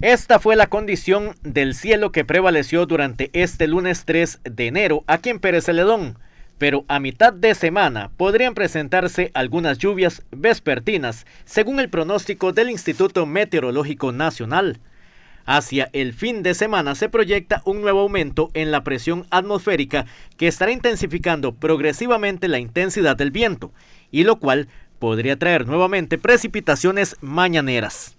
Esta fue la condición del cielo que prevaleció durante este lunes 3 de enero aquí en Pérez Celedón, pero a mitad de semana podrían presentarse algunas lluvias vespertinas, según el pronóstico del Instituto Meteorológico Nacional. Hacia el fin de semana se proyecta un nuevo aumento en la presión atmosférica que estará intensificando progresivamente la intensidad del viento, y lo cual podría traer nuevamente precipitaciones mañaneras.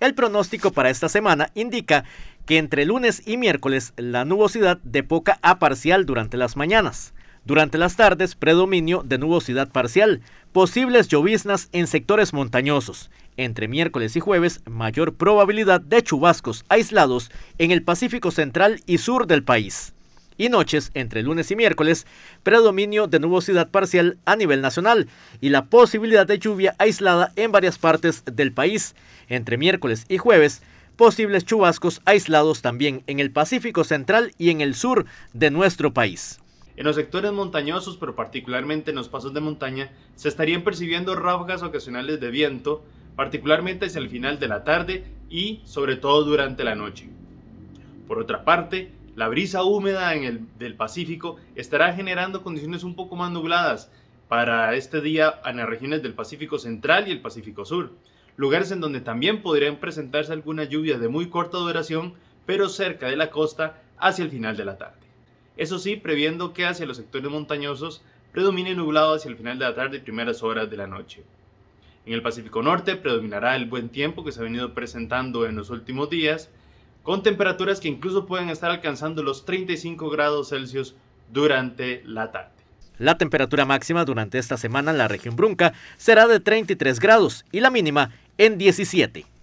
El pronóstico para esta semana indica que entre lunes y miércoles la nubosidad de poca a parcial durante las mañanas. Durante las tardes, predominio de nubosidad parcial, posibles lloviznas en sectores montañosos. Entre miércoles y jueves, mayor probabilidad de chubascos aislados en el Pacífico Central y Sur del país y noches entre lunes y miércoles, predominio de nubosidad parcial a nivel nacional y la posibilidad de lluvia aislada en varias partes del país. Entre miércoles y jueves, posibles chubascos aislados también en el Pacífico Central y en el sur de nuestro país. En los sectores montañosos, pero particularmente en los pasos de montaña, se estarían percibiendo ráfagas ocasionales de viento, particularmente hacia el final de la tarde y sobre todo durante la noche. Por otra parte, la brisa húmeda en el, del Pacífico estará generando condiciones un poco más nubladas para este día en las regiones del Pacífico Central y el Pacífico Sur, lugares en donde también podrían presentarse algunas lluvias de muy corta duración, pero cerca de la costa hacia el final de la tarde. Eso sí, previendo que hacia los sectores montañosos predomine nublado hacia el final de la tarde y primeras horas de la noche. En el Pacífico Norte predominará el buen tiempo que se ha venido presentando en los últimos días, con temperaturas que incluso pueden estar alcanzando los 35 grados Celsius durante la tarde. La temperatura máxima durante esta semana en la región Brunca será de 33 grados y la mínima en 17.